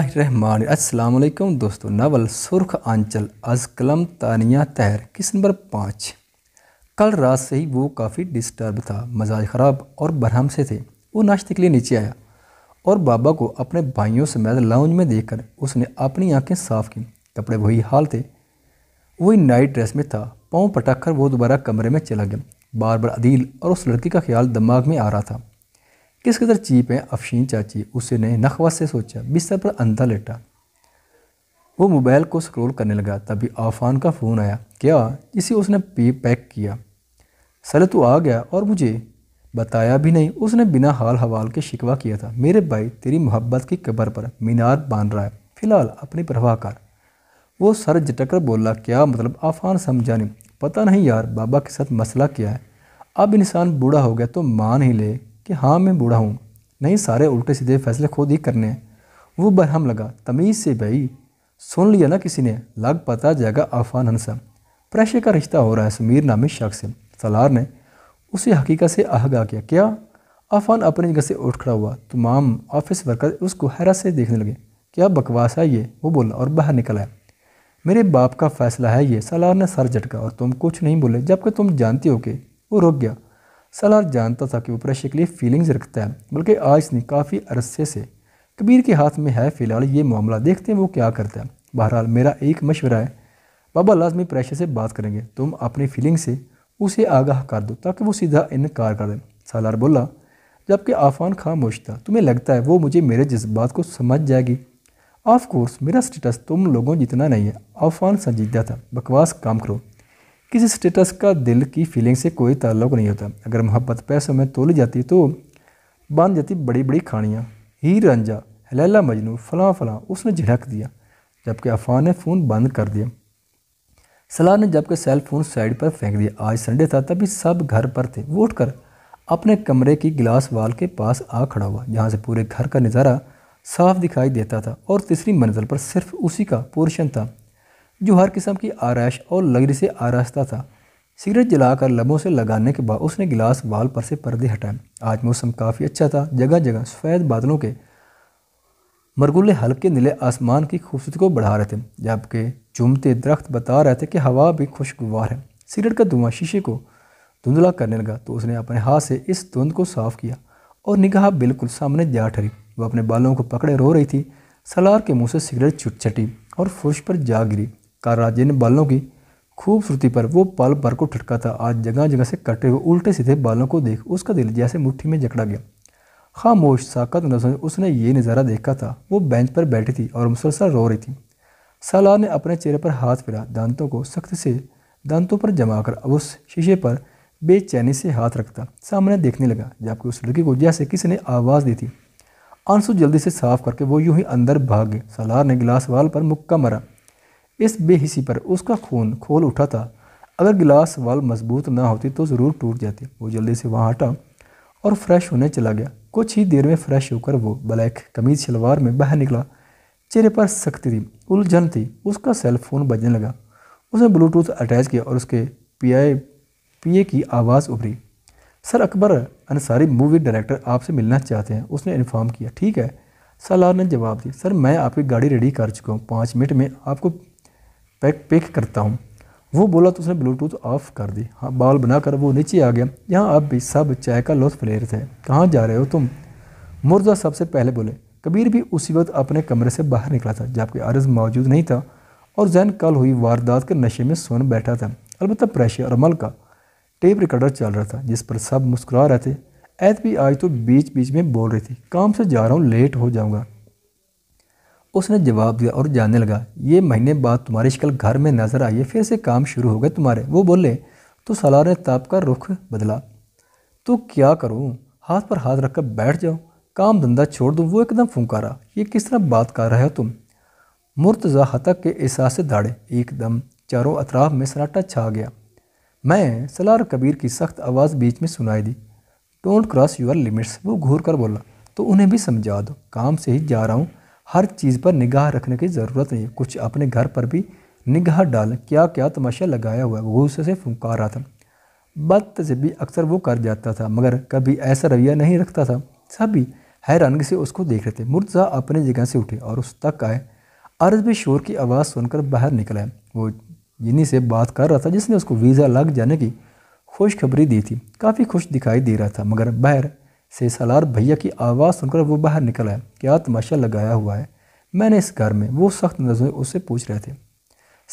रहमान अस्सलाम दोस्तों नावल सुर्ख आंचल अज कलम तानिया तहर किस नंबर पाँच कल रात से ही वो काफ़ी डिस्टर्ब था मजाज ख़राब और बरहम से थे वो नाश्ते के लिए नीचे आया और बाबा को अपने भाइयों समेत लाउंज में देखकर उसने अपनी आंखें साफ की कपड़े वही हाल थे वही नाइट ड्रेस में था पाँव पटक कर वो दोबारा कमरे में चला गया बार बार अदील और उस लड़की का ख्याल दिमाग में आ रहा था किस कदर चीप है अफशीन चाची उसने नखवा से सोचा बिस्तर पर अंधा लेटा वो मोबाइल को स्क्रॉल करने लगा तभी आफान का फ़ोन आया क्या जिसे उसने पी पैक किया सले तो आ गया और मुझे बताया भी नहीं उसने बिना हाल हवाल के शिकवा किया था मेरे भाई तेरी मोहब्बत की कब्र पर मीनार बांध रहा है फ़िलहाल अपनी परवाह कर वो सर झटकर बोला क्या मतलब आफान समझा नहीं पता नहीं यार बाबा के साथ मसला क्या है अब इंसान बूढ़ा हो गया तो मान ही ले कि हाँ मैं बूढ़ा हूँ नहीं सारे उल्टे सीधे फैसले खुद ही करने हैं वो बरहम लगा तमीज़ से भाई सुन लिया ना किसी ने लग पता जाएगा आफान हंसा प्रेशर का रिश्ता हो रहा है समीर नामी शख्स से सलार ने उसे हकीकत से आहगा किया क्या अफान अपनी जगह से उठ खड़ा हुआ तमाम ऑफिस वर्कर उसको हैरत से देखने लगे क्या बकवास है ये वो बोला और बाहर निकल आया मेरे बाप का फैसला है ये सलार ने सर झटका और तुम कुछ नहीं बोले जबकि तुम जानते हो कि वो रुक गया सलार जानता था कि वो प्रेशर के लिए फीलिंग्स रखता है बल्कि आज ने काफ़ी अरसे से कबीर के हाथ में है फ़िलहाल ये मामला देखते हैं वो क्या करता है बहरहाल मेरा एक मशवरा है बाबा लाजमी प्रेशर से बात करेंगे तुम अपनी फीलिंग से उसे आगाह कर दो ताकि वो सीधा इनकार कर दें सालार बोला जबकि आफान खामोश था तुम्हें लगता है वो मुझे मेरे जज्बात को समझ जाएगी ऑफ कोर्स मेरा स्टेटस तुम लोगों जितना नहीं है आफान संजीदा था बकवास काम करो किसी स्टेटस का दिल की फीलिंग से कोई ताल्लुक नहीं होता अगर मोहब्बत पैसों में तोली जाती तो बन जाती बड़ी बड़ी खानियाँ हीर रंजा लैला मजनू फलां फलां उसने झिड़क दिया जबकि अफान ने फ़ोन बंद कर दिया सलाह ने जबकि सेल फ़ोन साइड पर फेंक दिया आज संडे था तभी सब घर पर थे वो उठकर अपने कमरे की गिलास वाल के पास आ खड़ा हुआ जहाँ से पूरे घर का नज़ारा साफ दिखाई देता था और तीसरी मंजिल पर सिर्फ उसी का पोर्शन था जो हर किस्म की आरश और लगरी से आरास्ता था सिगरेट जलाकर लबों से लगाने के बाद उसने गिलास बाल पर से पर्दे हटाए आज मौसम काफ़ी अच्छा था जगह जगह सफ़ेद बादलों के मरगुल्ले हल्के नीले आसमान की खूबसूरती को बढ़ा रहे थे जबकि चुमते दरख्त बता रहे थे कि हवा भी खुशगवार है सिगरेट का धुआं शीशे को धुंधला करने लगा तो उसने अपने हाथ से इस धुंध को साफ किया और निगाह बिल्कुल सामने जा ठहरी वह अपने बालों को पकड़े रो रही थी सलार के मुंह से सिगरेट छुट छटी और फुर्श पर जा गिरी राज्य जिन बालों की खूबसूरती पर वो पल भर को ठटका था आज जगह जगह से कटे हुए उल्टे सीधे बालों को देख उसका दिल जैसे मुट्ठी में जकड़ा गया खामोश साकत नजर से उसने ये नज़ारा देखा था वो बेंच पर बैठी थी और मुसलसल रो रही थी सालार ने अपने चेहरे पर हाथ फिरा दांतों को सख्त से दांतों पर जमा कर अब उस शीशे पर बेचैनी से हाथ रखता सामने देखने लगा जबकि उस लड़की को जैसे किसी ने आवाज़ दी थी आंसू जल्दी से साफ करके वो यूं ही अंदर भाग गए सालार ने गिलास वाल पर मुक्का मरा इस बेहिसी पर उसका खून खोल उठा था अगर गिलास वाल मजबूत ना होती तो ज़रूर टूट जाती वो जल्दी से वहाँ हटा और फ्रेश होने चला गया कुछ ही देर में फ्रेश होकर वो ब्लैक कमीज शलवार में बाहर निकला चेहरे पर सख्ती थी उलझन थी उसका सेल फोन बजने लगा उसने ब्लूटूथ अटैच किया और उसके पीए पीए की आवाज़ उभरी sir Akbar Ansari movie director आपसे मिलना चाहते हैं उसने इन्फॉर्म किया ठीक है सलार ने जवाब दिया सर मैं आपकी गाड़ी रेडी कर चुका हूँ पाँच मिनट में आपको पैक पिक करता हूँ वो बोला तो उसने ब्लूटूथ ऑफ कर दी हाँ बाल बनाकर वो नीचे आ गया यहाँ अब भी सब चाय का लुत्फ ले रहे थे कहाँ जा रहे हो तुम मुर्जा सबसे पहले बोले कबीर भी उसी वक्त अपने कमरे से बाहर निकला था जबकि अर्ज मौजूद नहीं था और जैन कल हुई वारदात के नशे में सोन बैठा था अलबत्त प्रेशर और अमल का टेप रिकॉर्डर चल रहा था जिस पर सब मुस्कुरा रहे थे ऐत भी आज तो बीच बीच में बोल रही थी काम से जा रहा हूँ लेट हो जाऊँगा उसने जवाब दिया और जानने लगा ये महीने बाद तुम्हारी शिकल घर में नजर आई है फिर से काम शुरू हो गए तुम्हारे वो बोले तो सलार ने ताप का रुख बदला तो क्या करूँ हाथ पर हाथ रखकर बैठ जाओ काम धंधा छोड़ दूँ वो एकदम फुंकारा ये किस तरह बात कर रहे हो तुम मुर्तज़ा हतक के एहसास से दाड़े एकदम चारों अतराफ में सन्नाटा छा गया मैं सलार कबीर की सख्त आवाज़ बीच में सुनाई दी डोंट क्रॉस यूर लिमिट्स वो घूर कर बोला तो उन्हें भी समझा दो काम से ही जा रहा हूँ हर चीज़ पर निगाह रखने की ज़रूरत नहीं कुछ अपने घर पर भी निगाह डाल क्या क्या तमाशा लगाया हुआ गुस्से से फुंका रहा था से भी अक्सर वो कर जाता था मगर कभी ऐसा रवैया नहीं रखता था सभी हैरानगी से उसको देख रहे थे मुर्जा अपनी जगह से उठे और उस तक आए अर्ज भी शोर की आवाज़ सुनकर बाहर निकला वो जिन्हीं से बात कर रहा था जिसने उसको वीज़ा लग जाने की खुशखबरी दी थी काफ़ी खुश दिखाई दे रहा था मगर बाहर से सलार भैया की आवाज़ सुनकर वो बाहर निकल आया क्या तमाशा लगाया हुआ है मैंने इस घर में वो सख्त नजर उससे पूछ रहे थे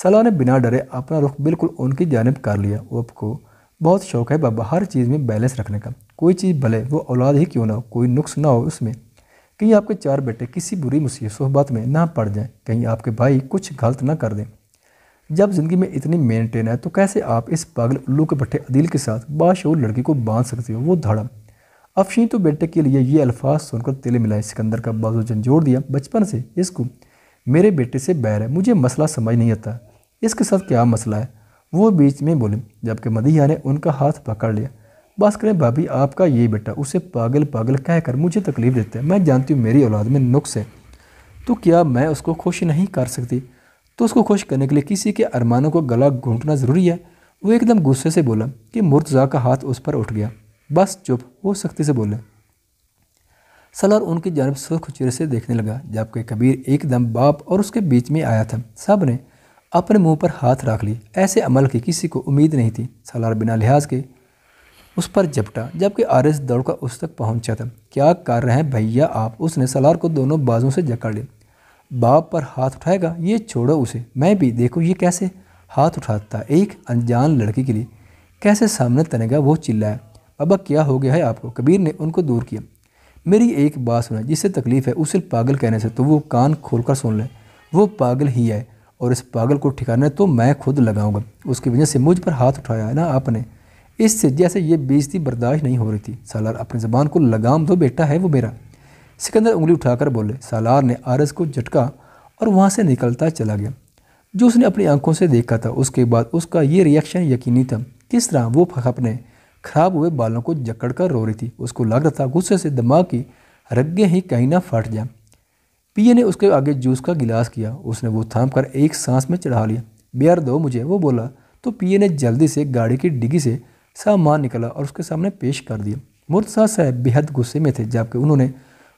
सलार ने बिना डरे अपना रुख बिल्कुल उनकी जानब कर लिया वो आपको बहुत शौक है बाबा हर चीज़ में बैलेंस रखने का कोई चीज़ भले वो औलाद ही क्यों ना हो कोई नुक्स ना हो उसमें कहीं आपके चार बेटे किसी बुरी मुसीबत सोहबत में ना पड़ जाएं कहीं आपके भाई कुछ गलत ना कर दें जब ज़िंदगी में इतनी मेनटेन है तो कैसे आप इस पागल उल्लू के भट्टे अदील के साथ बाशूर लड़की को बांध सकते हो वो धड़म अफशी तो बेटे के लिए ये अल्फाज सुनकर तिल मिलाए सिकंदर का बाजू झंझोड़ दिया बचपन से इसको मेरे बेटे से बैर है मुझे मसला समझ नहीं आता इसके साथ क्या मसला है वो बीच में बोले जबकि मदिया ने उनका हाथ पकड़ लिया बस करें भाभी आपका ये बेटा उसे पागल पागल कहकर मुझे तकलीफ़ देता है मैं जानती हूँ मेरी औलाद में नुक्स है तो क्या मैं उसको खुश नहीं कर सकती तो उसको खुश करने के लिए किसी के अरमानों को गला घूंटना ज़रूरी है वो एकदम गुस्से से बोला कि मुर्तज़ा का हाथ उस पर उठ गया बस चुप वो सख्ती से बोले सलार उनकी जानब सुख चिर से देखने लगा जबकि कबीर एकदम बाप और उसके बीच में आया था सब ने अपने मुंह पर हाथ रख ली ऐसे अमल की किसी को उम्मीद नहीं थी सलार बिना लिहाज के उस पर जपटा जबकि आरिस दौड़कर उस तक पहुंचा था क्या कर रहे हैं भैया आप उसने सलार को दोनों बाजों से जकड़ लिया बाप पर हाथ उठाएगा ये छोड़ो उसे मैं भी देखो ये कैसे हाथ उठाता एक अनजान लड़की के लिए कैसे सामने तनेगा वो चिल्लाया अब क्या हो गया है आपको कबीर ने उनको दूर किया मेरी एक बात सुना जिससे तकलीफ़ है उसे पागल कहने से तो वो कान खोल कर सुन ले वो पागल ही है और इस पागल को ठिकाने तो मैं खुद लगाऊंगा उसकी वजह से मुझ पर हाथ उठाया है ना आपने इससे जैसे ये बेजती बर्दाश्त नहीं हो रही थी सालार अपनी ज़बान को लगाम दो बेटा है वो मेरा सिकंदर उंगली उठाकर बोले सालार ने आरस को झटका और वहाँ से निकलता चला गया जो उसने अपनी आंखों से देखा था उसके बाद उसका ये रिएक्शन यकीनी था किस तरह वो अपने खराब हुए बालों को जकड़ कर रो रही थी उसको लग रहा था गुस्से से दिमाग की रगे ही कहीं ना फट जाए पिए ने उसके आगे जूस का गिलास किया उसने वो थाम कर एक सांस में चढ़ा लिया बियर दो मुझे वो बोला तो पिए ने जल्दी से गाड़ी की डिग्गी से सामान निकला और उसके सामने पेश कर दिया मुर्तसा साहब बेहद गुस्से में थे जबकि उन्होंने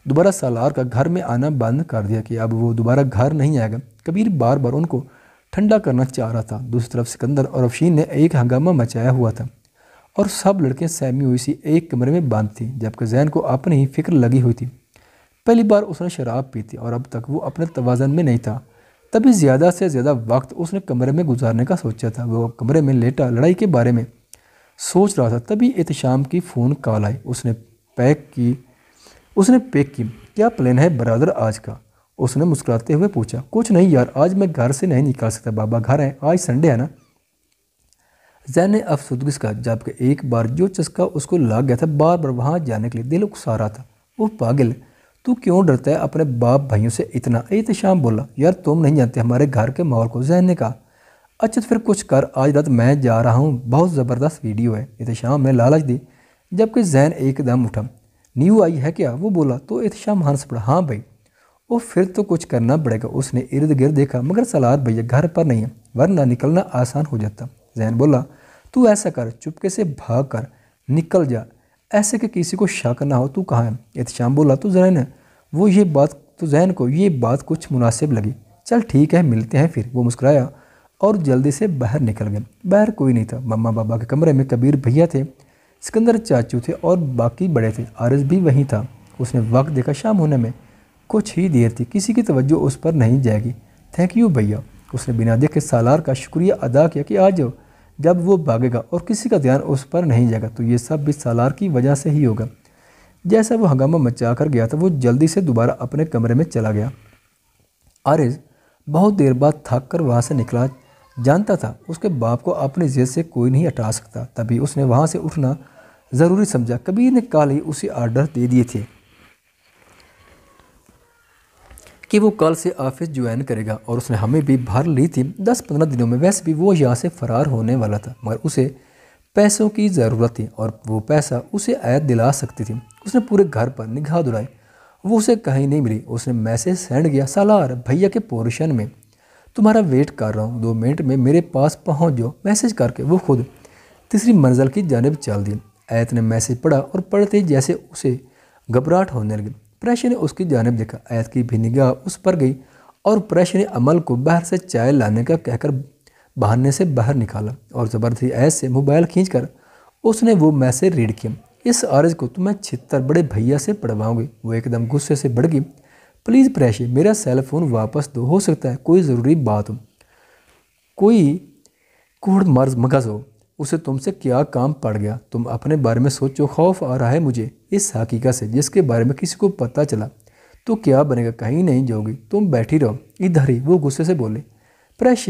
दोबारा सालार का घर में आना बंद कर दिया कि अब वो दोबारा घर नहीं आएगा कबीर बार बार उनको ठंडा करना चाह रहा था दूसरी तरफ सिकंदर और अफशीन ने एक हंगामा मचाया हुआ था और सब लड़के सहमी हुई सी एक कमरे में बंद थी जबकि जैन को अपनी ही फिक्र लगी हुई थी पहली बार उसने शराब पी थी और अब तक वो अपने तोज़न में नहीं था तभी ज़्यादा से ज़्यादा वक्त उसने कमरे में गुजारने का सोचा था वो कमरे में लेटा लड़ाई के बारे में सोच रहा था तभी एहतशाम की फ़ोन कॉल आई उसने पैक की उसने पैक की क्या प्लान है बरदर आज का उसने मुस्कुराते हुए पूछा कुछ नहीं यार आज मैं घर से नहीं निकाल सकता बाबा घर है आज संडे है ना जैन ने अफसुदगी से कहा जबकि एक बार जो चस्का उसको लग गया था बार बार वहाँ जाने के लिए दिल उकसा रहा था वो पागल तू क्यों डरता है अपने बाप भाइयों से इतना शाम बोला यार तुम नहीं जानते हमारे घर के माहौल को जहन ने कहा अच्छा तो फिर कुछ कर आज रात मैं जा रहा हूँ बहुत ज़बरदस्त वीडियो है शाम ने लालच दी जबकि जैन एकदम उठा न्यू आई है क्या वो बोला तो शाम हंस पड़ा हाँ भाई वो फिर तो कुछ करना पड़ेगा उसने इर्द गिर्द देखा मगर सलाद भैया घर पर नहीं है वरना निकलना आसान हो जाता जैन बोला तू ऐसा कर चुपके से भाग कर निकल जा ऐसे कि किसी को शक ना हो तू कहाँ है एहतशाम बोला तो जहन है वो ये बात तो जहन को ये बात कुछ मुनासिब लगी चल ठीक है मिलते हैं फिर वो मुस्कराया और जल्दी से बाहर निकल गए बाहर कोई नहीं था मम्मा बाबा के कमरे में कबीर भैया थे सिकंदर चाचू थे और बाकी बड़े थे आरज भी वहीं था उसने वक्त देखा शाम होने में कुछ ही देर थी किसी की तवज्जो उस पर नहीं जाएगी थैंक यू भैया उसने बिना देखे सालार का शुक्रिया अदा किया कि आ जाओ जब वो भागेगा और किसी का ध्यान उस पर नहीं जाएगा तो ये सब भी सालार की वजह से ही होगा जैसा वो हंगामा मचा कर गया था वो जल्दी से दोबारा अपने कमरे में चला गया आरिज बहुत देर बाद थक कर वहाँ से निकला जानता था उसके बाप को अपनी जेद से कोई नहीं हटा सकता तभी उसने वहाँ से उठना ज़रूरी समझा कबीर ने कल ही उसे आर्डर दे दिए थे कि वो कल से ऑफिस ज्वाइन करेगा और उसने हमें भी भर ली थी दस पंद्रह दिनों में वैसे भी वो यहाँ से फ़रार होने वाला था मगर उसे पैसों की ज़रूरत थी और वो पैसा उसे आयत दिला सकती थी उसने पूरे घर पर निगाह दुलाई वो उसे कहीं नहीं मिली उसने मैसेज सेंड किया सालार भैया के पोर्शन में तुम्हारा वेट कर रहा हूँ दो मिनट में मेरे पास पहुँच जाओ मैसेज करके वो खुद तीसरी मंजिल की जानब चल दी आयत ने मैसेज पढ़ा और पढ़ते जैसे उसे घबराहट होने लगी प्रेश ने उसकी जानब देखा आयत की भी निगाह उस पर गई और प्रेश ने अमल को बाहर से चाय लाने का कहकर बहाने से बाहर निकाला और ज़बरदस्ती ऐस से मोबाइल खींचकर उसने वो मैसेज रीड किया इस आरज को तुम्हें छितर बड़े भैया से पढ़वाऊंगी वो एकदम गुस्से से बढ़ गई प्लीज़ प्रैशी मेरा सेल फ़ोन वापस दो हो सकता है कोई ज़रूरी बात हो कोई कूड़ मर्ज मगज हो उसे तुमसे क्या काम पड़ गया तुम अपने बारे में सोचो खौफ आ रहा है मुझे इस हकीकत से जिसके बारे में किसी को पता चला तो क्या बनेगा कहीं नहीं जाओगी तुम बैठी रहो इधर ही वो गुस्से से बोले प्रश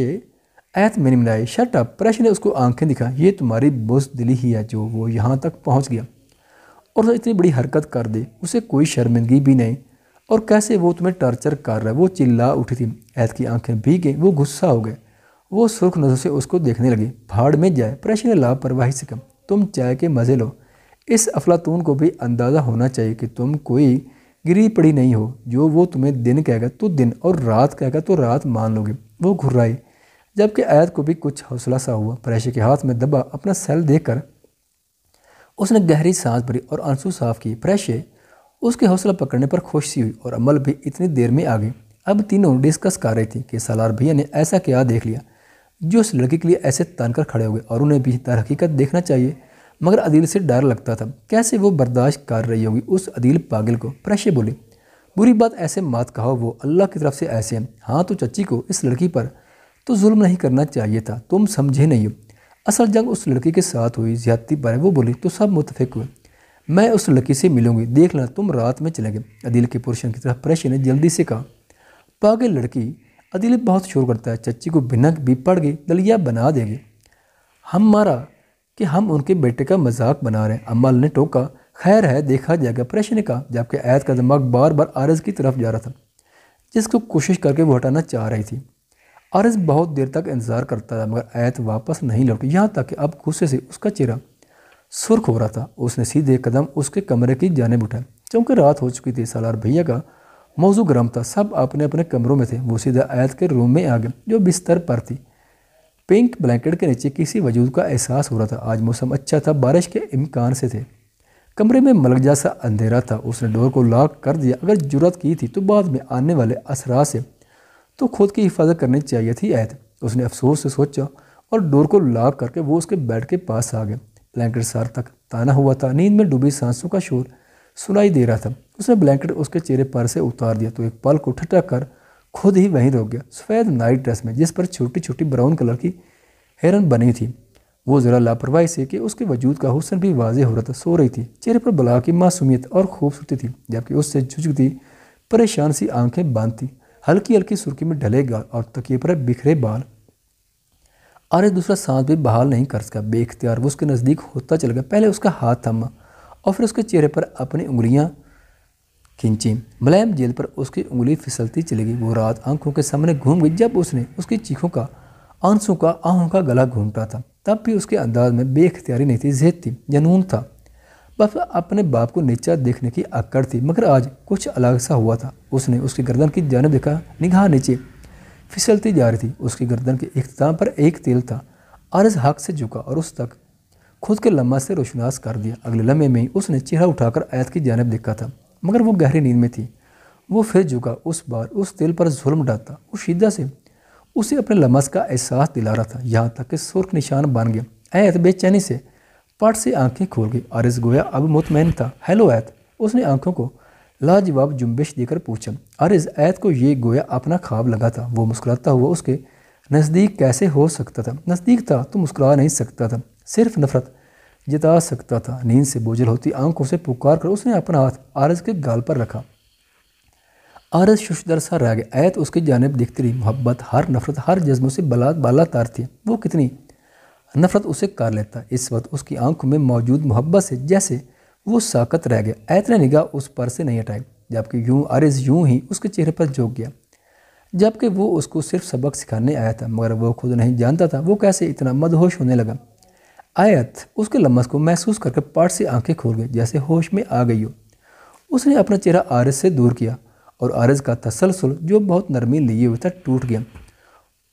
ऐत मैंने मिलाई शट अप प्रश ने उसको आंखें दिखा ये तुम्हारी बुस दिली ही है जो वो यहाँ तक पहुँच गया और तो इतनी बड़ी हरकत कर दे उसे कोई शर्मिंदगी भी नहीं और कैसे वो तुम्हें टॉर्चर कर रहा है वो चिल्ला उठी थी ऐत की आंखें भीग गई वो गुस्सा हो गया वो सुर्ख नज़र से उसको देखने लगी भाड़ में जाए प्रश्न लापरवाही से कम तुम चाय के मज़े लो इस अफलातून को भी अंदाज़ा होना चाहिए कि तुम कोई गिरी पड़ी नहीं हो जो वो तुम्हें दिन कहेगा तो दिन और रात कहेगा तो रात मान लोगे वो घुर्राई जबकि आयत को भी कुछ हौसला सा हुआ प्रैशे के हाथ में दबा अपना सेल कर उसने गहरी सांस भरी और आंसू साफ की प्रैशे उसके हौसला पकड़ने पर खुश सी हुई और अमल भी इतनी देर में आ गई अब तीनों डिस्कस कर रही थी कि सालार भैया ने ऐसा क्या देख लिया जो उस लड़के के लिए ऐसे तान कर खड़े हो गए और उन्हें भी दर हकीकत देखना चाहिए मगर अदील से डर लगता था कैसे वो बर्दाश्त कर रही होगी उस अदील पागल को प्रशे बोली बुरी बात ऐसे मात कहो वो अल्लाह की तरफ से ऐसे हैं हाँ तो चची को इस लड़की पर तो जुल्म नहीं करना चाहिए था तुम समझे नहीं हो असल जंग उस लड़की के साथ हुई ज्यादती पर वो बोली तो सब मुतफिक हुए मैं उस लड़की से मिलूंगी देख लेना तुम रात में चले गए अदील के पुरुषों की तरफ प्रशे ने जल्दी से कहा पागल लड़की अदिलीप बहुत शोर करता है चच्ची को भिनक भी पड़ गई दलिया बना देगी हम मारा कि हम उनके बेटे का मजाक बना रहे हैं अम्मा ने टोका खैर है देखा जाएगा प्रश्न का जबकि ऐत का दिमाग बार बार आरज की तरफ जा रहा था जिसको कोशिश करके वो हटाना चाह रही थी आरज बहुत देर तक इंतज़ार करता था मगर ऐत वापस नहीं लौटी यहाँ तक कि अब गुस्से से उसका चेहरा सुर्ख हो रहा था उसने सीधे कदम उसके कमरे की जानेब उठाए क्योंकि रात हो चुकी थी सालार भैया का मौजू गर्म था सब अपने अपने कमरों में थे वो सीधा आयत के रूम में आ गए जो बिस्तर पर थी पिंक ब्लैंकेट के नीचे किसी वजूद का एहसास हो रहा था आज मौसम अच्छा था बारिश के इम्कान से थे कमरे में मलगजा जैसा अंधेरा था उसने डोर को लॉक कर दिया अगर जरूरत की थी तो बाद में आने वाले असरा से तो खुद की हिफाजत करनी चाहिए थी आयत उसने अफसोस से सोचा और डोर को लॉक करके वो उसके बेड के पास आ गए ब्लैंकेट सार तक ताना हुआ था नींद में डूबी सांसों का शोर सुनाई दे रहा था उसने ब्लैंकेट उसके चेहरे पर से उतार दिया तो एक पल को ठटक कर खुद ही वहीं रोक गया सफ़ेद नाइट ड्रेस में जिस पर छोटी छोटी ब्राउन कलर की हेरन बनी थी वो ज़रा लापरवाही से कि उसके वजूद का हुसन भी वाजे हो रहा था सो रही थी चेहरे पर बला की मासूमियत और खूबसूरती थी जबकि उससे झुझकती परेशान सी आंखें बांध थी हल्की हल्की सुर्खी में ढले गाल और तकिए पर बिखरे बाल आर्य दूसरा सांस भी बहाल नहीं कर सका बेख्तियार वो उसके नज़दीक होता चल गया पहले उसका हाथ थमा और फिर उसके चेहरे पर अपनी उंगलियां खींची मुलायम जेल पर उसकी उंगली फिसलती चली गई वो रात आंखों के सामने घूम गई जब उसने उसकी चीखों का आंसू का आहों का गला घूमता था तब भी उसके अंदाज में बेख्तियारी नहीं थी जेद थी जनून था बस अपने बाप को नीचा देखने की अक्कड़ थी मगर आज कुछ अलग सा हुआ था उसने उसकी गर्दन की जानब देखा निगाह नीचे फिसलती जा रही थी उसकी गर्दन के अख्ताम पर एक तेल था अर्ज हक से झुका और उस तक खुद के लम्बा से रोशनास कर दिया अगले लम्हे में ही उसने चेहरा उठाकर आयत की जानब देखा था मगर वो गहरी नींद में थी वो फिर झुका उस बार उस दिल पर जुल्म डालता उस शीदा से उसे अपने लम्स का एहसास दिला रहा था यहाँ तक कि सुर्ख निशान बन गया ऐत बेचैनी से पट से आंखें खोल गई आरिस गोया अब मुतमैन था हेलो ऐत उसने आंखों को लाजवाब जुम्बिश देकर पूछा आरिस ऐत को ये गोया अपना ख्वाब लगा था वो मुस्कुराता हुआ उसके नज़दीक कैसे हो सकता था नज़दीक था तो मुस्कुरा नहीं सकता था सिर्फ नफरत जिता सकता था नींद से बोझल होती आंखों से पुकार कर उसने अपना हाथ आरज के गाल पर रखा आरज शुशदर सा रह गया ऐत उसकी जानब दिखती रही मोहब्बत हर नफरत हर जज्बों से बला बाला तार थी वो कितनी नफरत उसे कर लेता इस वक्त उसकी आंखों में मौजूद मोहब्बत से जैसे वो साकत रह गया ऐत ने निगाह उस पर से नहीं हटाई जबकि यूं आरज यूं ही उसके चेहरे पर जोक गया जबकि वो उसको सिर्फ सबक सिखाने आया था मगर वो खुद नहीं जानता था वो कैसे इतना मदहोश होने लगा आयत उसके लम्बस को महसूस करके पार्ट से आंखें खोल गई जैसे होश में आ गई हो उसने अपना चेहरा आरज से दूर किया और आरज का तसलसल जो बहुत नरमी लिए हुए था टूट गया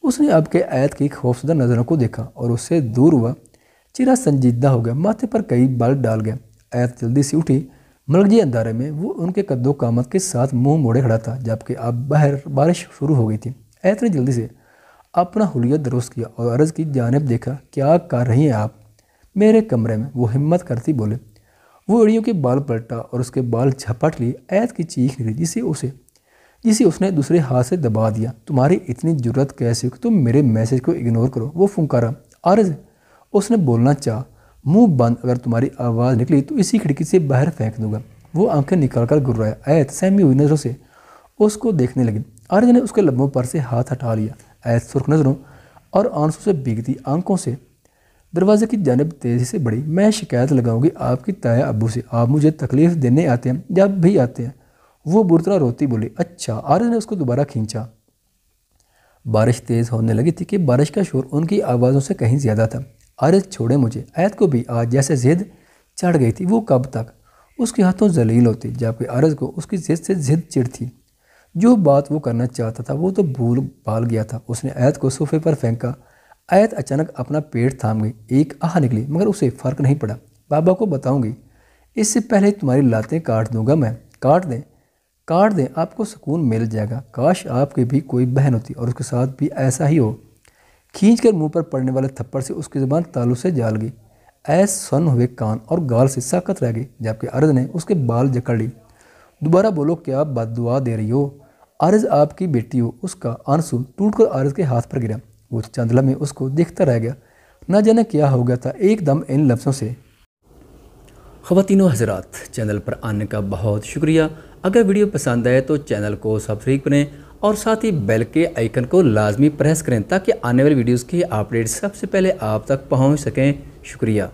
उसने अब के आयत की खौफसदा नज़रों को देखा और उससे दूर हुआ चेहरा संजीदा हो गया माथे पर कई बाल डाल गया आयत जल्दी से उठी मलगजी अंधारे में वो उनके कद्दो कामत के साथ मुंह मोड़े खड़ा था जबकि अब बाहर बारिश शुरू हो गई थी आयत ने जल्दी से अपना हुलिया दुरुस्त किया और अर्ज़ की जानब देखा क्या कर रही हैं आप मेरे कमरे में वो हिम्मत करती बोले वो एड़ियों के बाल पलटा और उसके बाल झपट लिए ऐत की चीख निकली जिसे उसे जिसे उसने दूसरे हाथ से दबा दिया तुम्हारी इतनी जरूरत कैसे कि तुम मेरे मैसेज को इग्नोर करो वो फुंकारा आरज उसने बोलना चाह मुंह बंद अगर तुम्हारी आवाज़ निकली तो इसी खिड़की से बाहर फेंक दूंगा वो आंखें निकाल कर गुर्राया ऐत सहमी हुई नज़रों से उसको देखने लगी आर्य ने उसके लम्बों पर से हाथ हटा लिया ऐत सुर्ख नज़रों और आंसू से बिगती आंखों से दरवाज़े की जानब तेज़ी से बढ़ी मैं शिकायत लगाऊंगी आपकी ताया अबू से आप मुझे तकलीफ़ देने आते हैं जब भी आते हैं वो बुरतरा रोती बोली अच्छा आर्य ने उसको दोबारा खींचा बारिश तेज़ होने लगी थी कि बारिश का शोर उनकी आवाज़ों से कहीं ज़्यादा था आर्य छोड़े मुझे ऐत को भी आज जैसे जिद चढ़ गई थी वो कब तक उसके हाथों जलील होती जबकि आरज को उसकी जिद से जिद चिड़ थी जो बात वो करना चाहता था वो तो भूल भाल गया था उसने ऐत को सोफे पर फेंका आयत अचानक अपना पेट थाम गई एक आह निकली मगर उसे फर्क नहीं पड़ा बाबा को बताऊंगी इससे पहले तुम्हारी लातें काट दूंगा मैं काट दें काट दें आपको सुकून मिल जाएगा काश आपकी भी कोई बहन होती और उसके साथ भी ऐसा ही हो खींच कर मुँह पर पड़ने वाले थप्पड़ से उसकी ज़बान तालू से जाल गई ऐस सन हुए कान और गाल से साकत रह गई जबकि अर्ज ने उसके बाल जकड़ ली दोबारा बोलो क्या दुआ दे रही हो अर्ज आपकी बेटी हो उसका आंसू टूट कर अर्ज के हाथ पर गिरा वो तो चंदला में उसको देखता रह गया न जाने क्या हो गया था एकदम इन लफ्ज़ों से ख़वातिनों हजरात चैनल पर आने का बहुत शुक्रिया अगर वीडियो पसंद आए तो चैनल को सब्सक्राइब करें और साथ ही बेल के आइकन को लाजमी प्रेस करें ताकि आने वाली वीडियोस की अपडेट सबसे पहले आप तक पहुंच सकें शुक्रिया